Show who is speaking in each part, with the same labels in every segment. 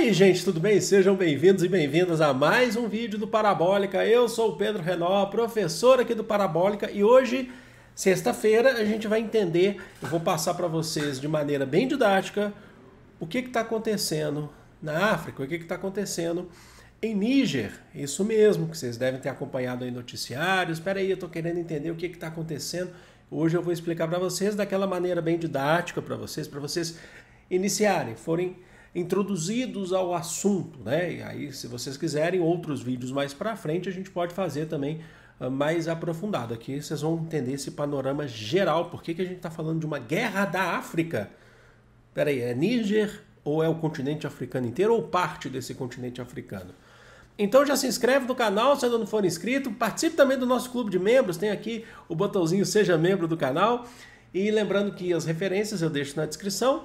Speaker 1: aí, gente, tudo bem? Sejam bem-vindos e bem-vindas a mais um vídeo do Parabólica. Eu sou o Pedro Renó, professor aqui do Parabólica, e hoje, sexta-feira, a gente vai entender, eu vou passar para vocês de maneira bem didática, o que está acontecendo na África, o que está acontecendo em Níger. Isso mesmo, que vocês devem ter acompanhado aí noticiários. Espera aí, eu estou querendo entender o que está acontecendo. Hoje eu vou explicar para vocês daquela maneira bem didática para vocês, para vocês iniciarem, forem introduzidos ao assunto, né? E aí, se vocês quiserem outros vídeos mais para frente, a gente pode fazer também ah, mais aprofundado. Aqui vocês vão entender esse panorama geral. Por que, que a gente está falando de uma guerra da África? Peraí, é Níger ou é o continente africano inteiro ou parte desse continente africano? Então já se inscreve no canal se ainda não for inscrito. Participe também do nosso clube de membros. Tem aqui o botãozinho Seja Membro do canal. E lembrando que as referências eu deixo na descrição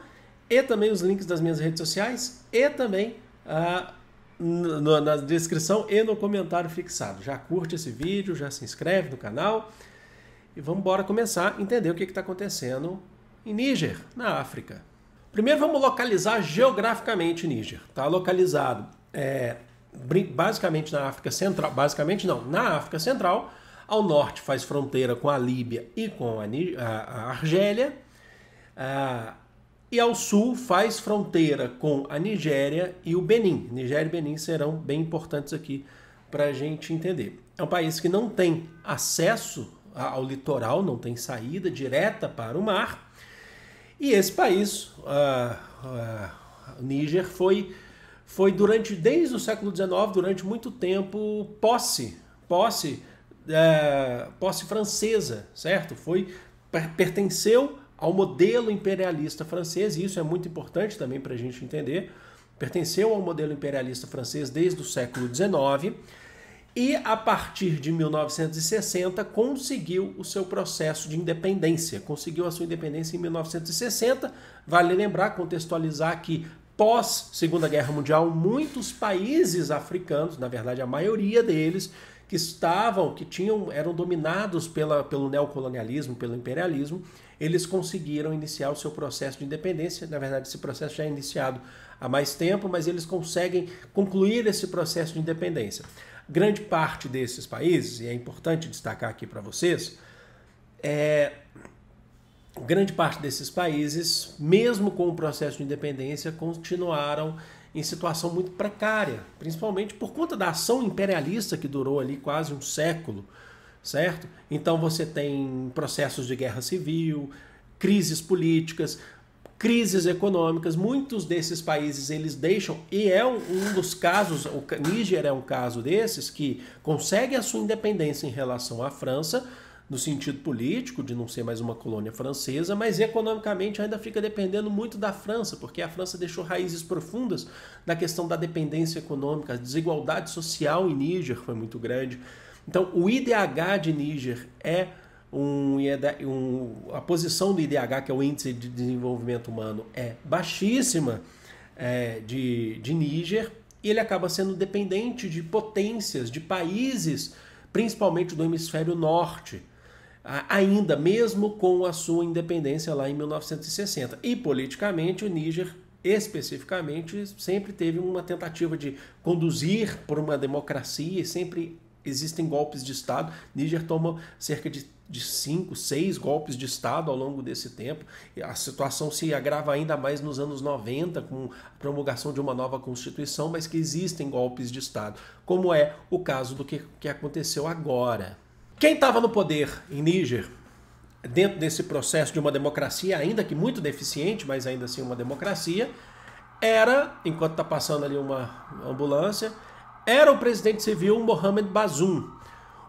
Speaker 1: e também os links das minhas redes sociais e também ah, no, na descrição e no comentário fixado. Já curte esse vídeo, já se inscreve no canal e vamos embora começar a entender o que está acontecendo em Níger, na África. Primeiro vamos localizar geograficamente Níger. Está localizado é, basicamente na África Central, basicamente não, na África Central, ao norte faz fronteira com a Líbia e com a, a, a Argélia, ah, e ao sul faz fronteira com a Nigéria e o Benin. Nigéria e Benin serão bem importantes aqui para a gente entender. É um país que não tem acesso ao litoral, não tem saída direta para o mar. E esse país, uh, uh, Níger, foi, foi durante, desde o século XIX, durante muito tempo, posse, posse, uh, posse francesa, certo? Foi, pertenceu ao modelo imperialista francês, e isso é muito importante também para a gente entender. Pertenceu ao modelo imperialista francês desde o século XIX e, a partir de 1960, conseguiu o seu processo de independência. Conseguiu a sua independência em 1960. Vale lembrar, contextualizar que pós Segunda Guerra Mundial, muitos países africanos, na verdade a maioria deles, que estavam, que tinham, eram dominados pela, pelo neocolonialismo, pelo imperialismo, eles conseguiram iniciar o seu processo de independência. Na verdade, esse processo já é iniciado há mais tempo, mas eles conseguem concluir esse processo de independência. Grande parte desses países, e é importante destacar aqui para vocês, é, grande parte desses países, mesmo com o processo de independência, continuaram em situação muito precária, principalmente por conta da ação imperialista que durou ali quase um século, certo? Então você tem processos de guerra civil, crises políticas, crises econômicas. Muitos desses países eles deixam, e é um, um, dos casos, o Níger é um caso desses, que consegue a sua independência em relação à França, no sentido político, de não ser mais uma colônia francesa, mas economicamente ainda fica dependendo muito da França, porque a França deixou raízes profundas na questão da dependência econômica, a desigualdade social em Níger foi muito grande. Então, o IDH de Níger é um, é um, a posição do IDH, que é o Índice de Desenvolvimento Humano, é baixíssima é, de, de Níger, e ele acaba sendo dependente de potências, de países, principalmente do hemisfério norte ainda mesmo com a sua independência lá em 1960. E politicamente o Níger especificamente sempre teve uma tentativa de conduzir por uma democracia e sempre existem golpes de Estado. Níger toma cerca de, de cinco, seis golpes de Estado ao longo desse tempo. A situação se agrava ainda mais nos anos 90, com a promulgação de uma nova Constituição, mas que existem golpes de Estado, como é o caso do que, que aconteceu agora. Quem estava no poder em Níger, dentro desse processo de uma democracia, ainda que muito deficiente, mas ainda assim uma democracia, era, enquanto está passando ali uma ambulância, era o presidente civil Mohamed Bazoum.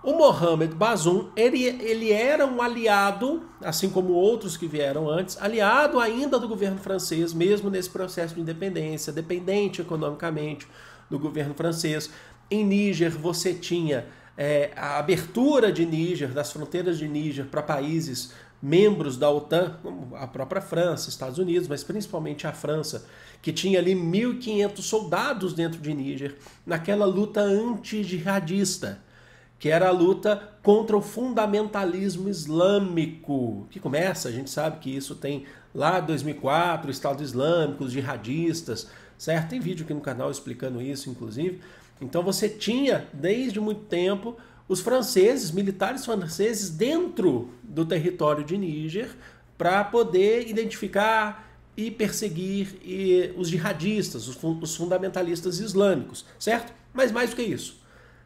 Speaker 1: O Mohamed Bazoum, ele, ele era um aliado, assim como outros que vieram antes, aliado ainda do governo francês, mesmo nesse processo de independência, dependente economicamente do governo francês. Em Níger, você tinha é, a abertura de Níger, das fronteiras de Níger para países membros da OTAN, como a própria França, Estados Unidos, mas principalmente a França, que tinha ali 1.500 soldados dentro de Níger, naquela luta anti-jihadista, que era a luta contra o fundamentalismo islâmico, que começa, a gente sabe que isso tem lá 2004, Estado Islâmico, os jihadistas, certo? Tem vídeo aqui no canal explicando isso, inclusive. Então você tinha desde muito tempo os franceses, militares franceses, dentro do território de Níger para poder identificar e perseguir e, os jihadistas, os, os fundamentalistas islâmicos, certo? Mas mais do que isso.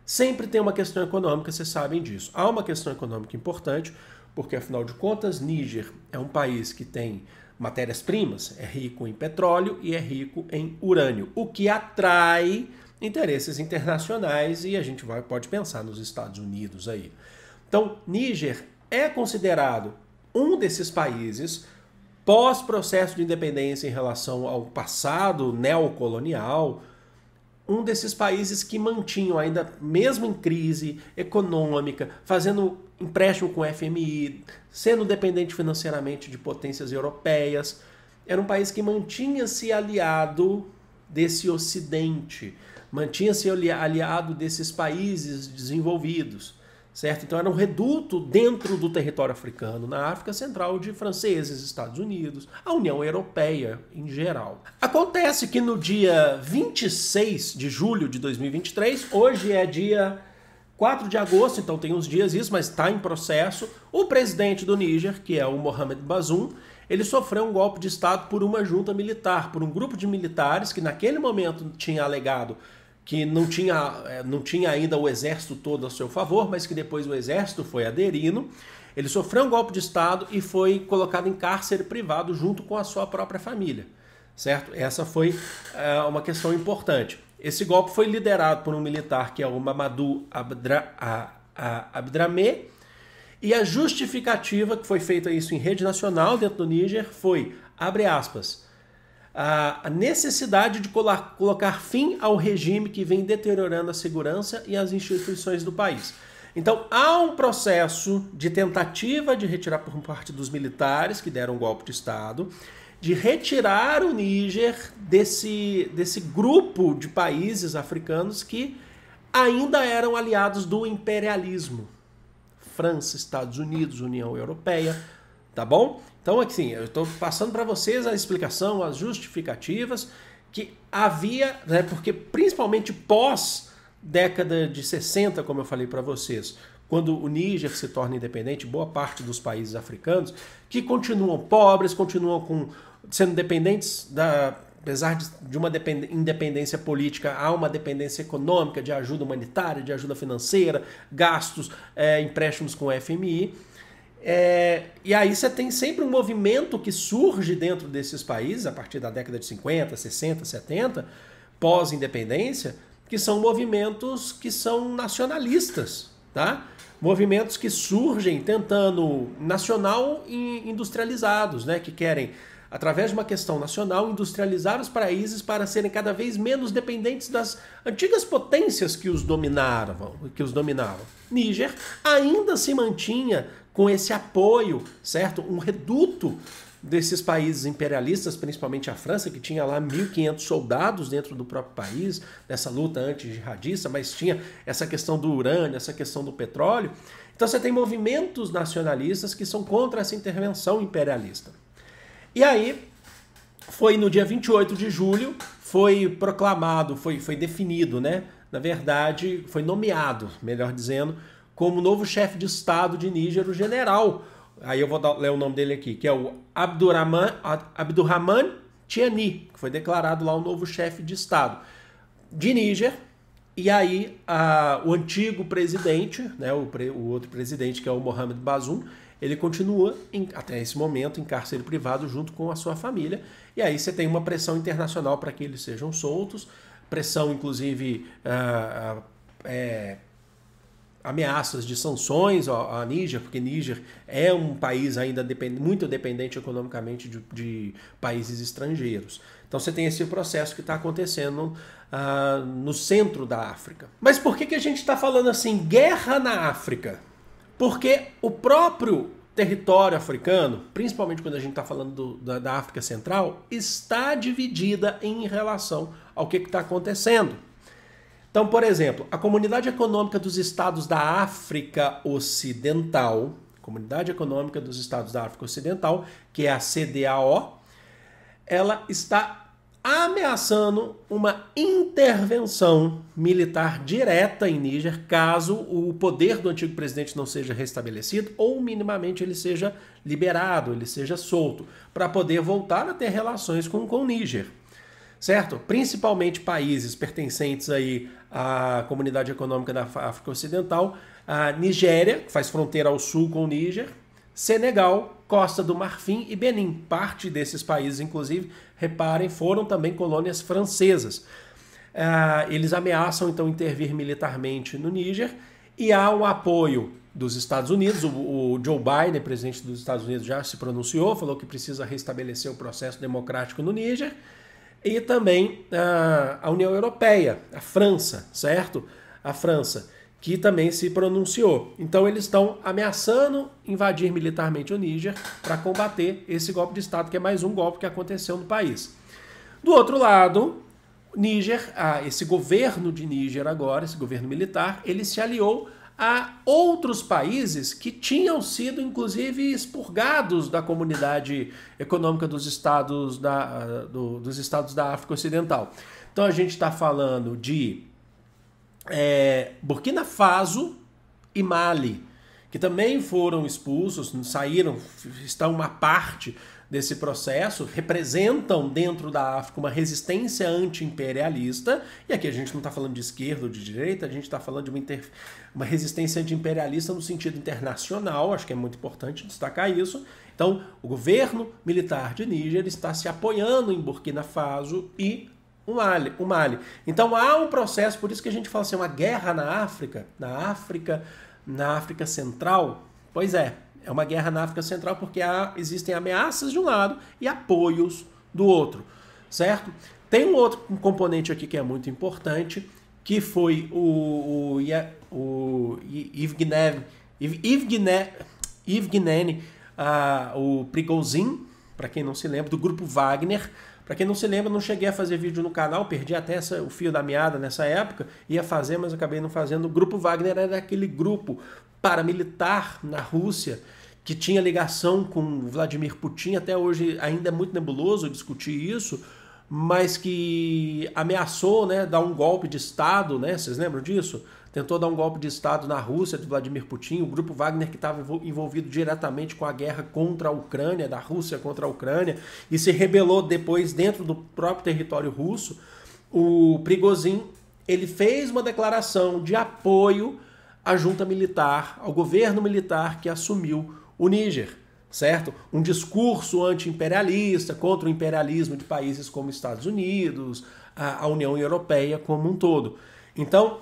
Speaker 1: Sempre tem uma questão econômica, vocês sabem disso. Há uma questão econômica importante, porque afinal de contas, Níger é um país que tem matérias-primas, é rico em petróleo e é rico em urânio, o que atrai interesses internacionais e a gente vai, pode pensar nos Estados Unidos aí. Então, Níger é considerado um desses países pós-processo de independência em relação ao passado neocolonial, um desses países que mantinham ainda, mesmo em crise econômica, fazendo empréstimo com o FMI, sendo dependente financeiramente de potências europeias, era um país que mantinha-se aliado desse Ocidente, mantinha-se aliado desses países desenvolvidos, certo? Então era um reduto dentro do território africano, na África Central, de franceses, Estados Unidos, a União Europeia em geral. Acontece que no dia 26 de julho de 2023, hoje é dia 4 de agosto, então tem uns dias isso, mas está em processo, o presidente do Níger, que é o Mohamed Bazoum, ele sofreu um golpe de Estado por uma junta militar, por um grupo de militares que naquele momento tinha alegado que não tinha, eh, não tinha ainda o exército todo a seu favor, mas que depois o exército foi aderindo. Ele sofreu um golpe de Estado e foi colocado em cárcere privado junto com a sua própria família. Certo? Essa foi eh, uma questão importante. Esse golpe foi liderado por um militar que é o Mamadou Abdra, Abdramé, e a justificativa que foi feita isso em rede nacional dentro do Níger foi, abre aspas, a necessidade de colocar fim ao regime que vem deteriorando a segurança e as instituições do país. Então há um processo de tentativa de retirar por parte dos militares que deram um golpe de Estado, de retirar o Níger desse, desse grupo de países africanos que ainda eram aliados do imperialismo. França, Estados Unidos, União Europeia, tá bom? Então, assim, eu estou passando para vocês a explicação, as justificativas que havia, né, porque principalmente pós década de 60, como eu falei para vocês, quando o Níger se torna independente, boa parte dos países africanos que continuam pobres, continuam com sendo dependentes da apesar de uma independência política, há uma dependência econômica, de ajuda humanitária, de ajuda financeira, gastos, é, empréstimos com o FMI. É, e aí você tem sempre um movimento que surge dentro desses países, a partir da década de 50, 60, 70, pós-independência, que são movimentos que são nacionalistas, tá? Movimentos que surgem tentando nacional e industrializados, né? Que querem através de uma questão nacional, industrializar os países para serem cada vez menos dependentes das antigas potências que os dominavam, que os dominavam. Níger ainda se mantinha com esse apoio, certo? Um reduto desses países imperialistas, principalmente a França, que tinha lá 1.500 soldados dentro do próprio país, nessa luta anti-jihadista, mas tinha essa questão do urânio, essa questão do petróleo. Então você tem movimentos nacionalistas que são contra essa intervenção imperialista. E aí foi no dia 28 de julho, foi proclamado, foi, foi definido, né? Na verdade, foi nomeado, melhor dizendo, como novo chefe de Estado de Níger, o general. Aí eu vou dar, ler o nome dele aqui, que é o Abdurrahman, Abdurrahman Tiani, que foi declarado lá o novo chefe de Estado de Níger. E aí a, o antigo presidente, né, o, pre, o outro presidente, que é o Mohamed Bazoum, ele continua, em, até esse momento, em cárcere privado junto com a sua família. E aí você tem uma pressão internacional para que eles sejam soltos, pressão, inclusive, uh, uh, é, ameaças de sanções à Níger, porque Níger é um país ainda depend, muito dependente economicamente de, de, países estrangeiros. Então você tem esse processo que está acontecendo uh, no centro da África. Mas por que, que a gente está falando assim, guerra na África? Porque o próprio território africano, principalmente quando a gente está falando do, da, da, África Central, está dividida em relação ao que está acontecendo. Então, por exemplo, a Comunidade Econômica dos Estados da África Ocidental, Comunidade Econômica dos Estados da África Ocidental, que é a CDAO, ela está ameaçando uma intervenção militar direta em Níger, caso o poder do antigo presidente não seja restabelecido ou minimamente ele seja liberado, ele seja solto, para poder voltar a ter relações com, com o Níger. Certo? Principalmente países pertencentes aí à comunidade econômica da África Ocidental, a Nigéria, que faz fronteira ao sul com o Níger, Senegal, Costa do Marfim e Benin. Parte desses países, inclusive, reparem, foram também colônias francesas. Ah, eles ameaçam então intervir militarmente no Níger e há um apoio dos Estados Unidos. O, o, Joe Biden, presidente dos Estados Unidos, já se pronunciou, falou que precisa restabelecer o processo democrático no Níger. E também ah, a União Europeia, a França, certo? A França que também se pronunciou. Então eles estão ameaçando invadir militarmente o Níger para combater esse golpe de Estado, que é mais um golpe que aconteceu no país. Do outro lado, Níger, ah, esse governo de Níger agora, esse governo militar, ele se aliou a outros países que tinham sido, inclusive, expurgados da comunidade econômica dos estados da, do, dos estados da África Ocidental. Então a gente está falando de é, Burkina Faso e Mali, que também foram expulsos, saíram, estão uma parte desse processo, representam dentro da África uma resistência anti-imperialista, e aqui a gente não está falando de esquerda ou de direita, a gente está falando de uma, uma resistência anti-imperialista no sentido internacional, acho que é muito importante destacar isso. Então, o governo militar de Níger está se apoiando em Burkina Faso e um ali, o Mali. Então há um processo, por isso que a gente fala assim, uma guerra na África, na África, na África Central. Pois é, é uma guerra na África Central porque há, existem ameaças de um lado e apoios do outro, certo? Tem um outro componente aqui que é muito importante, que foi o, o, o Evgeny, Evgeny, Evgeny uh, ah, o Prigozhin, para quem não se lembra, do grupo Wagner, para quem não se lembra, não cheguei a fazer vídeo no canal, perdi até essa, o fio da meada nessa época, ia fazer, mas acabei não fazendo. O Grupo Wagner era aquele grupo paramilitar na Rússia que tinha ligação com Vladimir Putin, até hoje ainda é muito nebuloso discutir isso, mas que ameaçou né, dar um golpe de Estado, né? Vocês lembram disso? tentou dar um golpe de Estado na Rússia de Vladimir Putin, o grupo Wagner que estava envolvido diretamente com a guerra contra a Ucrânia, da Rússia contra a Ucrânia, e se rebelou depois dentro do próprio território russo. O Prigozhin ele fez uma declaração de apoio à junta militar, ao governo militar que assumiu o Níger, certo? Um discurso anti-imperialista, contra o imperialismo de países como Estados Unidos, a União Europeia como um todo. Então,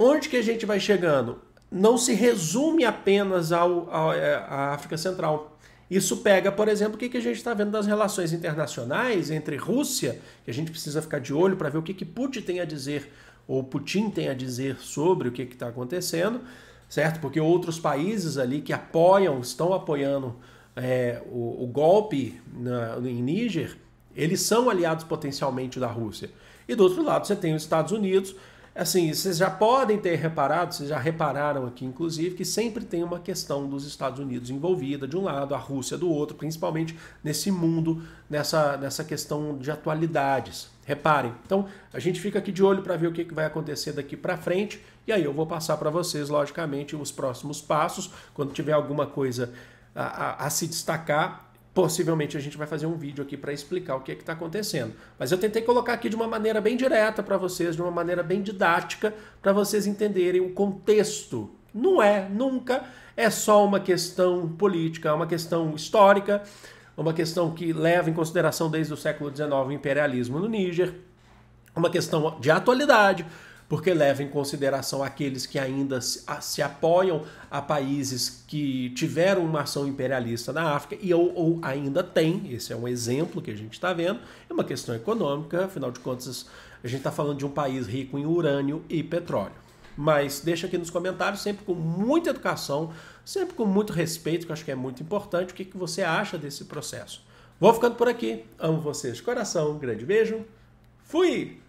Speaker 1: Onde que a gente vai chegando? Não se resume apenas ao, ao, é, à África Central. Isso pega, por exemplo, o que, que a gente está vendo das relações internacionais entre Rússia, que a gente precisa ficar de olho para ver o que, que Putin tem a dizer, ou Putin tem a dizer sobre o que está acontecendo, certo? Porque outros países ali que apoiam, estão apoiando é, o, o, golpe na, em Níger, eles são aliados potencialmente da Rússia. E do outro lado, você tem os Estados Unidos Assim, vocês já podem ter reparado, vocês já repararam aqui, inclusive, que sempre tem uma questão dos Estados Unidos envolvida, de um lado, a Rússia do outro, principalmente nesse mundo, nessa, nessa questão de atualidades. Reparem. Então, a gente fica aqui de olho para ver o que, que vai acontecer daqui para frente, e aí eu vou passar para vocês, logicamente, os próximos passos. Quando tiver alguma coisa a, a, a se destacar, Possivelmente a gente vai fazer um vídeo aqui para explicar o que é que está acontecendo. Mas eu tentei colocar aqui de uma maneira bem direta para vocês, de uma maneira bem didática, para vocês entenderem o contexto. Não é, nunca é só uma questão política, é uma questão histórica, uma questão que leva em consideração desde o século XIX o imperialismo no Níger, uma questão de atualidade, porque leva em consideração aqueles que ainda se, a, se apoiam a países que tiveram uma ação imperialista na África e ou, ou ainda tem, esse é um exemplo que a gente está vendo, é uma questão econômica, afinal de contas, a gente está falando de um país rico em urânio e petróleo mas deixa aqui nos comentários, sempre com muita educação, sempre com muito respeito, que eu acho que é muito importante, o que, que você acha desse processo. Vou ficando por aqui, amo vocês de coração, um grande beijo, fui!